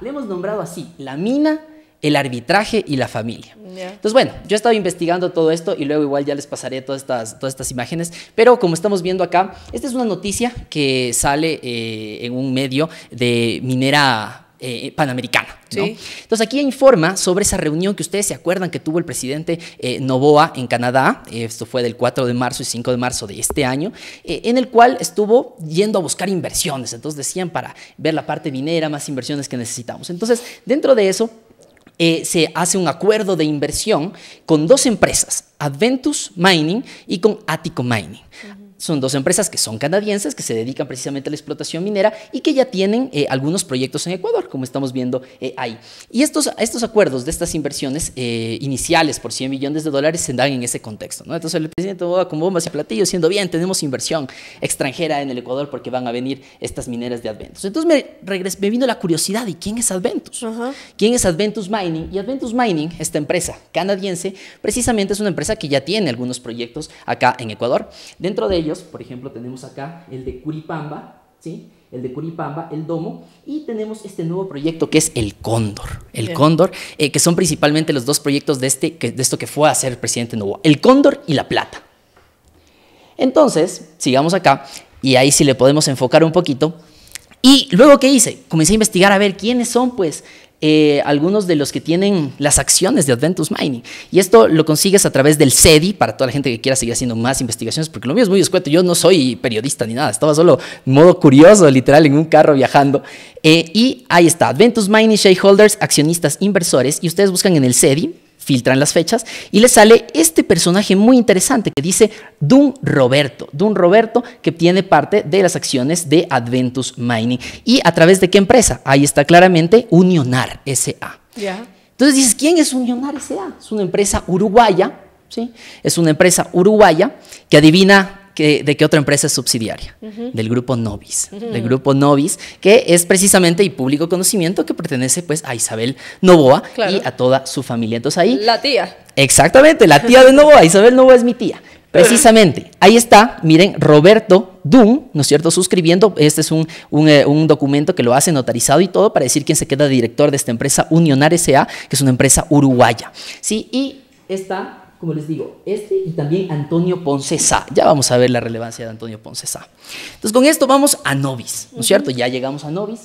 le hemos nombrado así, la mina, el arbitraje y la familia. Entonces, bueno, yo he estado investigando todo esto y luego igual ya les pasaré todas estas, todas estas imágenes, pero como estamos viendo acá, esta es una noticia que sale eh, en un medio de Minera eh, panamericana. Entonces aquí informa sobre esa reunión que ustedes se acuerdan que tuvo el presidente eh, Novoa en Canadá, esto fue del 4 de marzo y 5 de marzo de este año, eh, en el cual estuvo yendo a buscar inversiones, entonces decían para ver la parte minera, más inversiones que necesitamos. Entonces, dentro de eso... se hace un acuerdo de inversión con dos empresas, Adventus Mining y con Atico Mining son dos empresas que son canadienses, que se dedican precisamente a la explotación minera y que ya tienen eh, algunos proyectos en Ecuador, como estamos viendo eh, ahí. Y estos, estos acuerdos de estas inversiones eh, iniciales por 100 millones de dólares se dan en ese contexto. ¿no? Entonces el presidente va con bombas y platillos diciendo, bien, tenemos inversión extranjera en el Ecuador porque van a venir estas mineras de Adventus. Entonces me, regres, me vino la curiosidad, ¿y quién es Adventus? ¿Quién es Adventus Mining? Y Adventus Mining, esta empresa canadiense, precisamente es una empresa que ya tiene algunos proyectos acá en Ecuador. Dentro de por ejemplo, tenemos acá el de Curipamba, ¿sí? el de Curipamba, el Domo, y tenemos este nuevo proyecto que es el Cóndor. El Cóndor, eh, que son principalmente los dos proyectos de, este, que, de esto que fue a ser el presidente nuevo el Cóndor y la Plata. Entonces, sigamos acá, y ahí sí le podemos enfocar un poquito. Y luego, ¿qué hice? Comencé a investigar a ver quiénes son, pues, eh, algunos de los que tienen las acciones de Adventus Mining. Y esto lo consigues a través del CEDI, para toda la gente que quiera seguir haciendo más investigaciones, porque lo mío es muy escueto. Yo no soy periodista ni nada, estaba solo modo curioso, literal, en un carro viajando. Eh, y ahí está, Adventus Mining Shareholders, accionistas inversores, y ustedes buscan en el CEDI, filtran las fechas y le sale este personaje muy interesante que dice Dun Roberto, Dun Roberto que tiene parte de las acciones de Adventus Mining y a través de qué empresa? Ahí está claramente Unionar SA. Entonces dices, ¿quién es Unionar SA? Es una empresa uruguaya, ¿sí? Es una empresa uruguaya que adivina de qué otra empresa es subsidiaria, del grupo Novis, del grupo Novis, que es precisamente y público conocimiento que pertenece pues a Isabel Novoa y a toda su familia. Entonces ahí... La tía. Exactamente, la tía de Novoa, Isabel Novoa es mi tía. Precisamente, ahí está, miren, Roberto Dunn, ¿no es cierto? Suscribiendo, este es un, un, eh, documento que lo hace notarizado y todo para decir quién se queda director de esta empresa Unionar S.A., que es una empresa uruguaya. Sí, y está como les digo, este y también Antonio Ponce Sá. Ya vamos a ver la relevancia de Antonio Ponce Sá. Entonces, con esto vamos a Novis, ¿no es cierto? Ya llegamos a Novis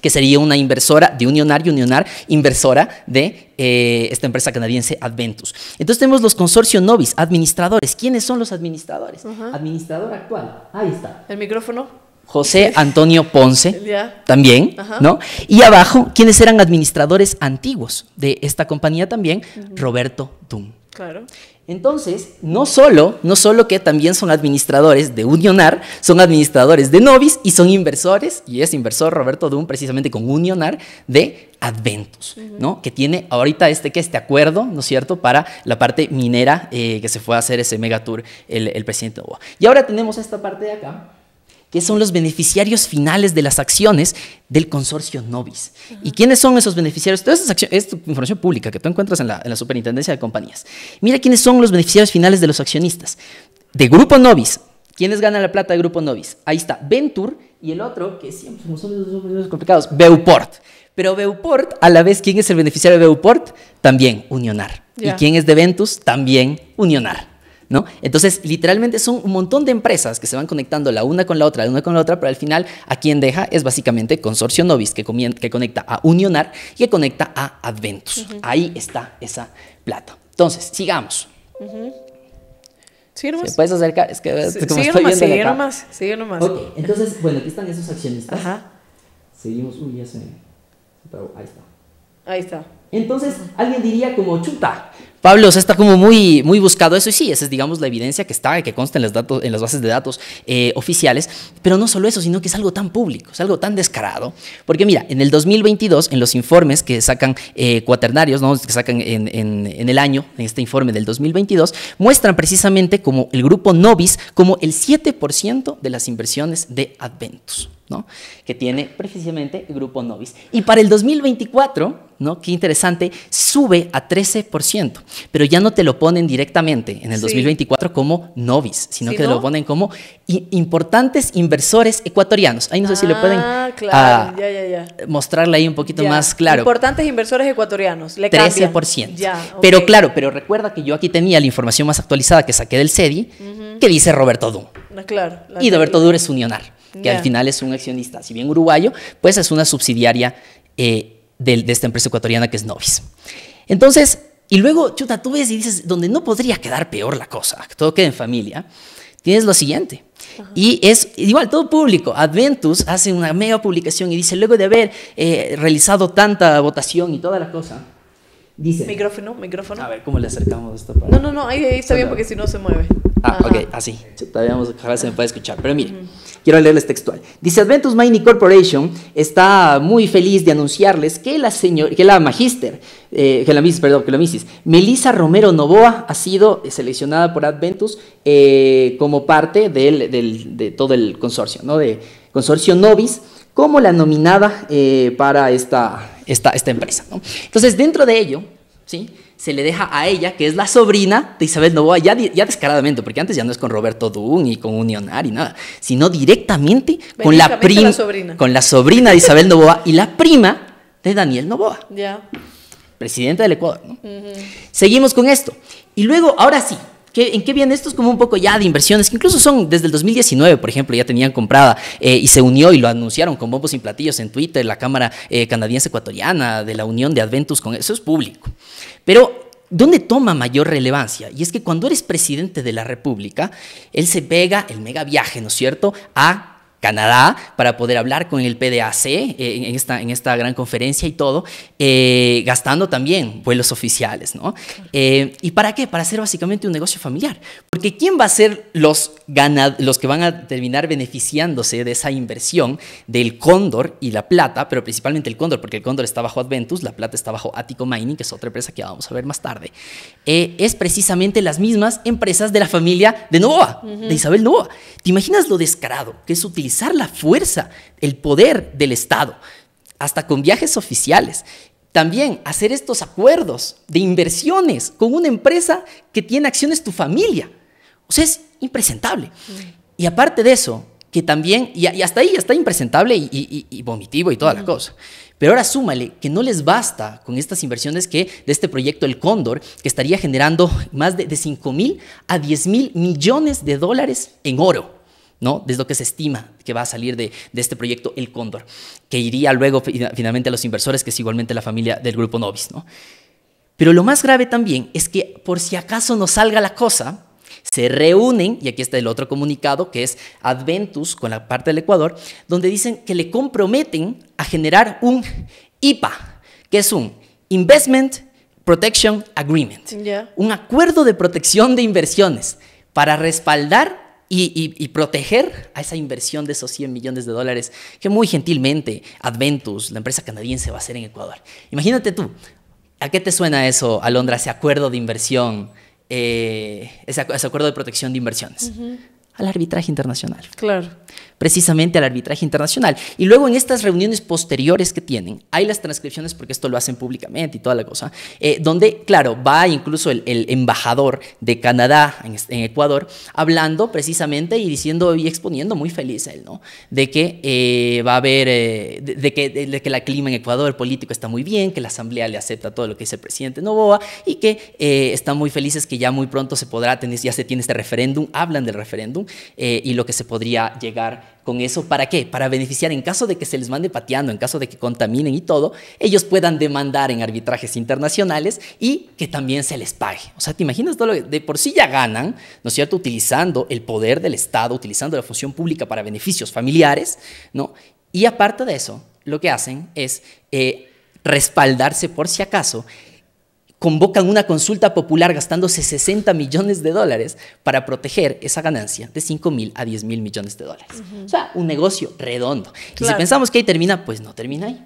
que sería una inversora de unionar y unionar, inversora de eh, esta empresa canadiense Adventus. Entonces tenemos los consorcios Novis, administradores. ¿Quiénes son los administradores? Administrador actual, ahí está. El micrófono. José Antonio Ponce, también, ¿no? Y abajo, ¿quiénes eran administradores antiguos de esta compañía también? Roberto Dum. Claro. Entonces, no solo, no solo que también son administradores de Unionar, son administradores de Novis y son inversores, y es inversor Roberto Dunn precisamente con Unionar de Adventos, ¿no? Que tiene ahorita este, que este acuerdo, ¿no es cierto?, para la parte minera eh, que se fue a hacer ese megatour el, el presidente Y ahora tenemos esta parte de acá, que son los beneficiarios finales de las acciones del consorcio Novis. ¿Y quiénes son esos beneficiarios? esas acciones es información pública que tú encuentras en la, Superintendencia de Compañías. Mira quiénes son los beneficiarios finales de los accionistas. De Grupo Novis, ¿Quiénes ganan la plata de Grupo Novis? Ahí está Ventur y el otro, que siempre son los complicados, Beuport. Pero Beuport, a la vez, ¿quién es el beneficiario de Beuport? También Unionar. ¿Y quién es de Ventus? También Unionar. ¿No? Entonces, literalmente son un montón de empresas que se van conectando la una con la otra, la una con la otra, pero al final a quien deja es básicamente Consorcio Novis, que, conecta a Unionar y que conecta a Adventus. Ahí está esa plata. Entonces, sigamos. Uh ¿Se puedes acercar? Es que sí, como sigue nomás, sigue nomás, entonces, bueno, aquí están esos accionistas. Ajá. Seguimos. Ahí está. Ahí está. Entonces, alguien diría como, chuta, Pablo, o está como muy, muy buscado eso, y sí, esa es, digamos, la evidencia que está, que consta en, datos, en las bases de datos eh, oficiales, pero no solo eso, sino que es algo tan público, es algo tan descarado, porque mira, en el 2022, en los informes que sacan eh, cuaternarios, ¿no? que sacan en, el año, en este informe del 2022, muestran precisamente como el grupo Novis como el 7% de las inversiones de Adventus que tiene precisamente el grupo Novis. Y para el 2024, ¿no? qué interesante, sube a 13%, pero ya no te lo ponen directamente en el 2024 como Novis, sino que lo ponen como importantes inversores ecuatorianos. Ahí no sé si lo pueden ah, ah, mostrarle ahí un poquito más claro. Importantes inversores ecuatorianos, le 13%. Pero claro, pero recuerda que yo aquí tenía la información más actualizada que saqué del CEDI, que dice Roberto Dum. Ah, claro, y Roberto Dum es unionar que al final es un accionista, si bien uruguayo, pues es una subsidiaria eh, de, esta empresa ecuatoriana que es Novis. Entonces, y luego, chuta, tú ves y dices, donde no podría quedar peor la cosa, que todo quede en familia, tienes lo siguiente. Y es igual, todo público. Adventus hace una mega publicación y dice, luego de haber eh, realizado tanta votación y toda la cosa, dice... Micrófono, micrófono. A ver, ¿cómo le acercamos esto? No, no, no, ahí, está bien porque si no se mueve. Ah, ok, así. A veamos, si se me puede escuchar. Pero mire. Quiero leerles textual. Dice Adventus Mining Corporation está muy feliz de anunciarles que la señor, que la magister, eh, que la misis, perdón, que la misis, Melissa Romero Novoa ha sido seleccionada por Adventus eh, como parte de todo el consorcio, ¿no? De consorcio Novis como la nominada eh, para esta, esta, esta empresa. ¿no? Entonces, dentro de ello, se le deja a ella, que es la sobrina de Isabel Novoa, ya, ya descaradamente, porque antes ya no es con Roberto Dunn y con Unionar y nada, sino directamente con la, prima sobrina. con la sobrina de Isabel Novoa y la prima de Daniel Novoa. Ya. del Ecuador, Seguimos con esto. Y luego, ahora sí, ¿En qué vienen estos como un poco ya de inversiones que incluso son desde el 2019, por ejemplo, ya tenían comprada eh, y se unió y lo anunciaron con bombos y platillos en Twitter, la Cámara eh, Canadiense Ecuatoriana, de la unión de Adventus con eso es público. Pero ¿Dónde toma mayor relevancia? Y es que cuando eres presidente de la República, él se pega el mega viaje, ¿no es cierto?, a Canadá para poder hablar con el PDAC eh, en, esta, en esta gran conferencia y todo, eh, gastando también vuelos oficiales, ¿no? Eh, ¿Y para qué? Para hacer básicamente un negocio familiar. Porque ¿quién va a ser los, los que van a terminar beneficiándose de esa inversión del cóndor y la plata, pero principalmente el cóndor, porque el cóndor está bajo Adventus, la plata está bajo Attico Mining, que es otra empresa que vamos a ver más tarde? es precisamente las mismas empresas de la familia de Nova, de Isabel Nova. ¿Te imaginas lo descarado que es utilizar la fuerza, el poder del Estado, hasta con viajes oficiales. También hacer estos acuerdos de inversiones con una empresa que tiene acciones tu familia. O sea, es impresentable. Mm. Y aparte de eso, que también, y, hasta ahí está impresentable y, vomitivo y toda la mm. cosa. Pero ahora súmale que no les basta con estas inversiones que de este proyecto El Cóndor, que estaría generando más de, de 5 mil a 10 mil millones de dólares en oro. ¿no? Desde lo que se estima que va a salir de, este proyecto El Cóndor, que iría luego finalmente a los inversores, que es igualmente la familia del grupo Novis, ¿no? Pero lo más grave también es que por si acaso no salga la cosa, se reúnen, y aquí está el otro comunicado, que es Adventus con la parte del Ecuador, donde dicen que le comprometen a generar un IPA, que es un Investment Protection Agreement, un acuerdo de protección de inversiones para respaldar y, proteger a esa inversión de esos 100 millones de dólares que muy gentilmente Adventus, la empresa canadiense, va a hacer en Ecuador. Imagínate tú, ¿a qué te suena eso, Alondra, ese acuerdo de inversión, eh, ese, acuerdo de protección de inversiones? Al arbitraje internacional. Claro precisamente al arbitraje internacional. Y luego en estas reuniones posteriores que tienen, hay las transcripciones, porque esto lo hacen públicamente y toda la cosa, eh, donde, claro, va incluso el, embajador de Canadá en, Ecuador hablando precisamente y diciendo y exponiendo muy feliz él, ¿no? De que eh, va a haber, eh, de, que, de, que, la clima en Ecuador político está muy bien, que la asamblea le acepta todo lo que dice el presidente Novoa y que están muy felices que ya muy pronto se podrá tener, ya se tiene este referéndum, hablan del referéndum y lo que se podría llegar con eso. ¿Para qué? Para beneficiar en caso de que se les mande pateando, en caso de que contaminen y todo, ellos puedan demandar en arbitrajes internacionales y que también se les pague. O sea, ¿te imaginas todo lo que de por sí ya ganan, ¿no es cierto?, utilizando el poder del Estado, utilizando la función pública para beneficios familiares, ¿no? Y aparte de eso, lo que hacen es eh, respaldarse por si acaso convocan una consulta popular gastándose 60 millones de dólares para proteger esa ganancia de 5 mil a 10 mil millones de dólares. O sea, un negocio redondo. Y si pensamos que ahí termina, pues no termina ahí.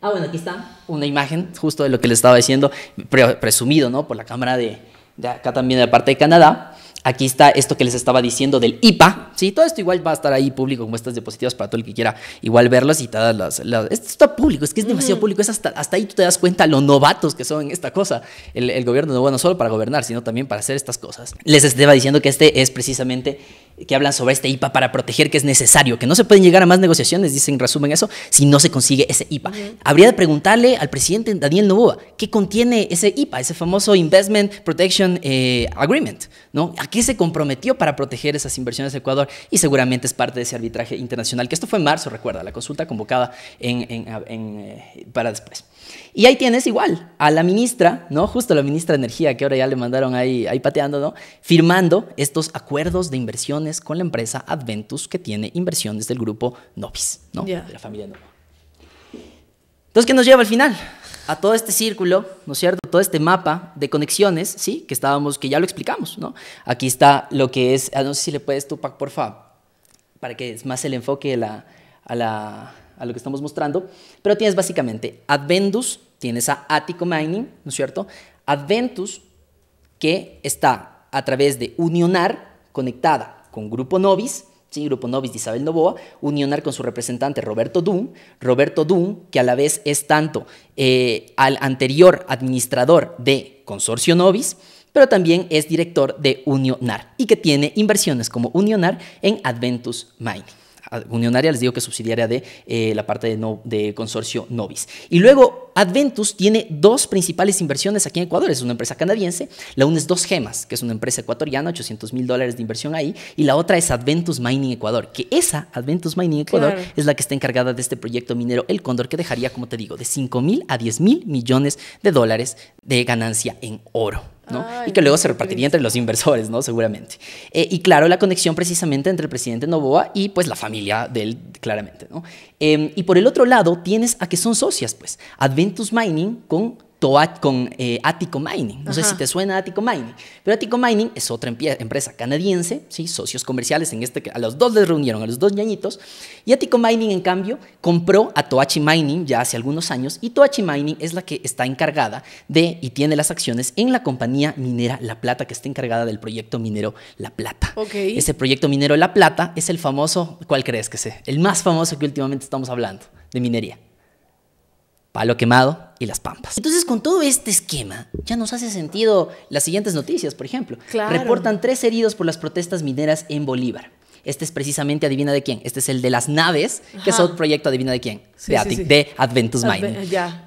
Ah, bueno, aquí está una imagen justo de lo que les estaba diciendo, presumido, ¿no? Por la Cámara de, de acá también de la parte de Canadá. Aquí está esto que les estaba diciendo del IPA, Sí, todo esto igual va a estar ahí público como estas diapositivas para todo el que quiera igual verlas y todas las, Esto está público, es que es demasiado público. hasta, ahí tú te das cuenta lo novatos que son en esta cosa. El, el gobierno no bueno solo para gobernar, sino también para hacer estas cosas. Les estaba diciendo que este es precisamente que hablan sobre este IPA para proteger que es necesario, que no se pueden llegar a más negociaciones, dicen, resumen eso, si no se consigue ese IPA. Habría de preguntarle al presidente Daniel Novoa, ¿qué contiene ese IPA, ese famoso Investment Protection eh, Agreement? ¿no? ¿A qué se comprometió para proteger esas inversiones de Ecuador? y seguramente es parte de ese arbitraje internacional, que esto fue en marzo, recuerda, la consulta convocada eh, para después. Y ahí tienes igual a la ministra, ¿no? Justo la ministra de Energía, que ahora ya le mandaron ahí, ahí pateando, Firmando estos acuerdos de inversiones con la empresa Adventus, que tiene inversiones del grupo Novis, ¿no? De la familia Novis. Entonces, ¿qué nos lleva al final? A todo este círculo, ¿no es cierto? Todo este mapa de conexiones, ¿sí? Que estábamos, que ya lo explicamos, ¿no? Aquí está lo que es, ah, no sé si le puedes tú, por favor, para que es más el enfoque a, lo que estamos mostrando. Pero tienes básicamente Adventus, tienes a Attico Mining, ¿no es cierto? Adventus, que está a través de Unionar, conectada con Grupo Novis, Grupo Novis, de Isabel Novoa, unionar con su representante Roberto Dunn, Roberto dunn que a la vez es tanto eh, al anterior administrador de Consorcio Novis, pero también es director de Unionar y que tiene inversiones como Unionar en Adventus Mining unionaria, les digo que es subsidiaria de eh, la parte de, consorcio Novis. Y luego Adventus tiene dos principales inversiones aquí en Ecuador, es una empresa canadiense, la una es Dos Gemas, que es una empresa ecuatoriana, 800 mil dólares de inversión ahí, y la otra es Adventus Mining Ecuador, que esa Adventus Mining Ecuador es la que está encargada de este proyecto minero El Cóndor, que dejaría, como te digo, de 5 mil a 10 mil millones de dólares de ganancia en oro y que luego se repartiría entre los inversores, ¿no? Seguramente. Eh, y claro, la conexión precisamente entre el presidente Novoa y pues la familia de él, claramente, em, y por el otro lado, tienes a que son socias, pues, Adventus Mining con con atico eh, Mining. No sé si te suena Atico Mining. Pero Atico Mining es otra empresa canadiense, ¿sí? socios comerciales. En este, a los dos les reunieron, a los dos ñañitos. Y Atico Mining, en cambio, compró a Toachi Mining ya hace algunos años. Y Toachi Mining es la que está encargada de y tiene las acciones en la compañía minera La Plata, que está encargada del proyecto minero La Plata. Okay. Ese proyecto minero La Plata es el famoso, ¿cuál crees que sea? El más famoso que últimamente estamos hablando de minería. Palo Quemado y Las Pampas. Entonces, con todo este esquema, ya nos hace sentido las siguientes noticias, por ejemplo. Reportan tres heridos por las protestas mineras en Bolívar. Este es precisamente Adivina de quién. Este es el de las naves, que es otro proyecto Adivina de quién, de, Adventus Mining,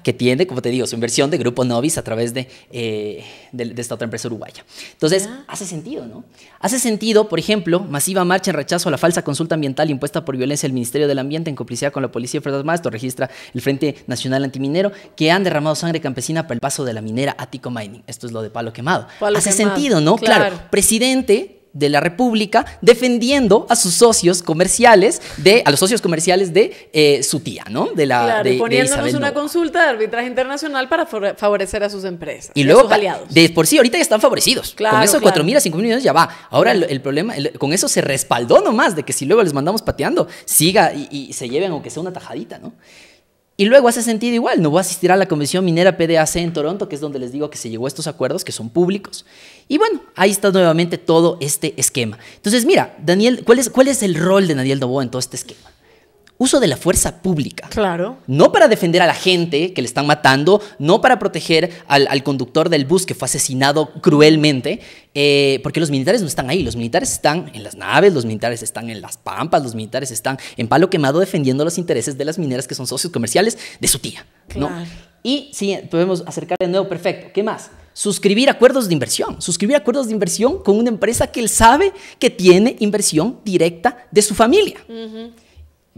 que tiene, como te digo, su inversión de Grupo Novis a través de, eh, esta otra empresa uruguaya. Entonces, hace sentido, ¿no? Hace sentido, por ejemplo, masiva marcha en rechazo a la falsa consulta ambiental impuesta por violencia del Ministerio del Ambiente en complicidad con la Policía de más Esto registra el Frente Nacional Antiminero, que han derramado sangre campesina para el paso de la minera Atico Mining. Esto es lo de palo quemado. hace sentido, ¿no? claro presidente de la República defendiendo a sus socios comerciales, de, a los socios comerciales de eh, su tía, ¿no? De la, claro, poniéndonos una consulta de arbitraje internacional para favorecer a sus empresas. Y luego, aliados. de por sí, ahorita ya están favorecidos. Claro, con eso 4.000 a 5.000 millones ya va. Ahora el, problema, con eso se respaldó nomás de que si luego les mandamos pateando, siga y, y se lleven aunque sea una tajadita, ¿no? Y luego hace sentido igual, no voy a asistir a la Comisión Minera PDAC en Toronto, que es donde les digo que se llegó a estos acuerdos que son públicos. Y bueno, ahí está nuevamente todo este esquema. Entonces, mira, Daniel, ¿cuál es, cuál es el rol de Daniel Novoa en todo este esquema? uso de la fuerza pública. Claro. No para defender a la gente que le están matando, no para proteger al, conductor del bus que fue asesinado cruelmente, eh, porque los militares no están ahí. Los militares están en las naves, los militares están en las pampas, los militares están en palo quemado defendiendo los intereses de las mineras que son socios comerciales de su tía. Y si podemos acercar de nuevo, perfecto. ¿Qué más? Suscribir acuerdos de inversión. Suscribir acuerdos de inversión con una empresa que él sabe que tiene inversión directa de su familia.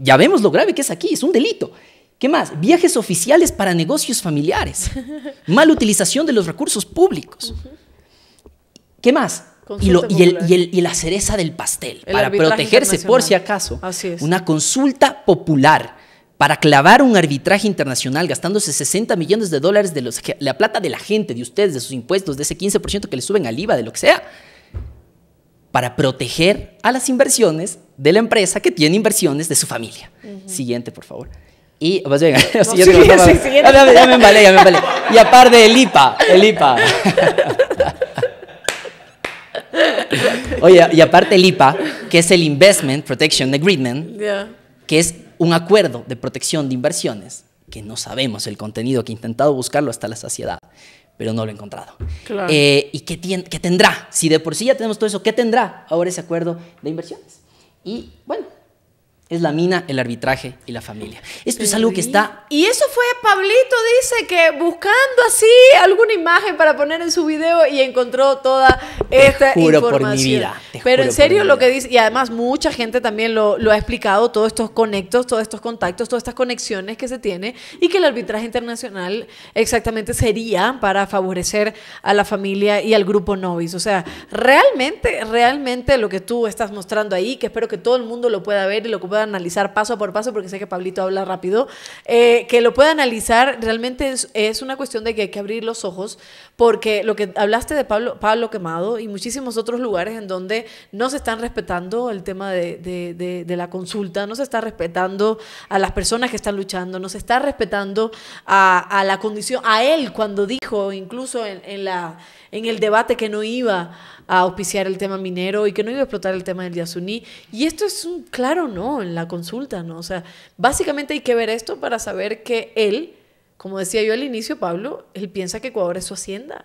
Ya vemos lo grave que es aquí, es un delito. ¿Qué más? Viajes oficiales para negocios familiares. Mala utilización de los recursos públicos. ¿Qué más? Y, la cereza del pastel, para protegerse por si acaso. Una consulta popular para clavar un arbitraje internacional gastándose 60 millones de dólares de la plata de la gente, de ustedes, de sus impuestos, de ese 15% que le suben al IVA, de lo que sea, para proteger a las inversiones de la empresa que tiene inversiones de su familia. Siguiente, por favor. Y pues venga, siguiente, ya, ah, me Y aparte el IPA, el IPA. Oye, y aparte el IPA, que es el Investment Protection Agreement, que es un acuerdo de protección de inversiones, que no sabemos el contenido, que he intentado buscarlo hasta la saciedad, pero no lo he encontrado. Claro. Eh, ¿Y qué, tiene, qué tendrá? Si de por sí ya tenemos todo eso, ¿qué tendrá ahora ese acuerdo de inversiones? Y bueno, es la mina, el arbitraje y la familia. Esto es algo que está... Y eso fue, Pablito dice que buscando así alguna imagen para poner en su video y encontró toda esta información. Pero en serio lo que dice, y además mucha gente también lo, ha explicado, todos estos conectos, todos estos contactos, todas estas conexiones que se tiene y que el arbitraje internacional exactamente sería para favorecer a la familia y al grupo Novis. O sea, realmente, realmente lo que tú estás mostrando ahí, que espero que todo el mundo lo pueda ver y lo pueda analizar paso por paso, porque sé que Pablito habla rápido, eh, que lo pueda analizar, realmente es, una cuestión de que hay que abrir los ojos, porque lo que hablaste de Pablo, Pablo Quemado y muchísimos otros lugares en donde no se están respetando el tema de, la consulta, no se está respetando a las personas que están luchando, no se está respetando a, la condición, a él cuando dijo incluso en, la, en el debate que no iba a auspiciar el tema minero y que no iba a explotar el tema del Yasuní. Y esto es un claro no, en la consulta, ¿no? O sea, básicamente hay que ver esto para saber que él, como decía yo al inicio, Pablo, él piensa que Ecuador es su hacienda.